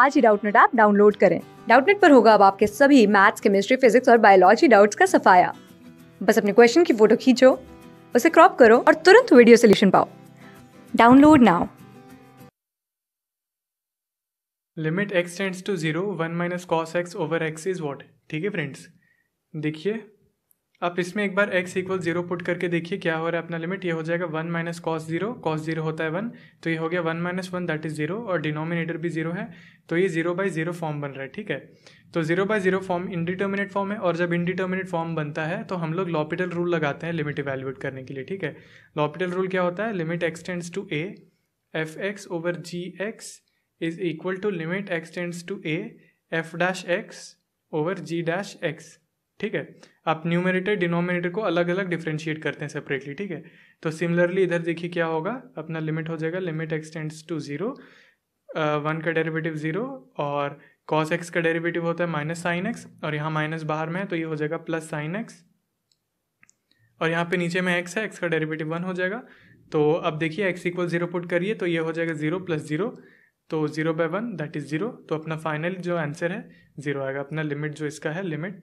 आज ही Doubtnut app download करें डाउटनेट पर होगा अब आपके सभी मैथ्स केमिस्ट्री फिजिक्स और बायोलॉजी डाउट्स का सफाया बस अपने क्वेश्चन की फोटो खींचो उसे क्रॉप करो और तुरंत वीडियो सोल्यूशन पाओ download now limit x tends to zero one minus cos x over x is what ठीक है फ्रेंड्स देखिए आप इसमें एक बार एक्स इक्वल जीरो पुट करके देखिए क्या हो रहा है अपना लिमिट ये हो जाएगा one minus cos zero cos zero होता है वन तो ये हो गया one minus one that is zero और डिनोमिनेटर भी जीरो है तो ये जीरो बाई जीरो फॉर्म बन रहा है ठीक है तो zero by zero form indeterminate form है और जब इनडिटर्मिनेट फॉर्म बनता है तो हम लोग लॉपिटल रूल लगाते हैं लिमिट इवेल्युएट करने के लिए ठीक है लॉपिटल रूल क्या होता है limit x tends to a f x over g x is equal to limit x tends to a f dash x over g dash x ठीक है आप न्यूमिनेटर डिनोमिनेटर को अलग अलग डिफ्रेंशिएट करते हैं सेपरेटली ठीक है तो सिमिलरली इधर देखिए क्या होगा अपना लिमिट हो जाएगा limit x tends to zero one का डेरिवेटिव ज़ीरो और कॉस एक्स का डेरिवेटिव होता है माइनस साइन एक्स और यहाँ माइनस बाहर में है तो ये हो जाएगा प्लस साइन एक्स और यहाँ पे नीचे में एक्स है एक्स का डेरिवेटिव वन हो जाएगा तो अब देखिए एक्स इक्वल जीरो पुट करिए तो ये हो जाएगा जीरो प्लस जीरो तो zero by one that is zero तो अपना फाइनल जो आंसर है ज़ीरो आएगा अपना लिमिट जो इसका है लिमिट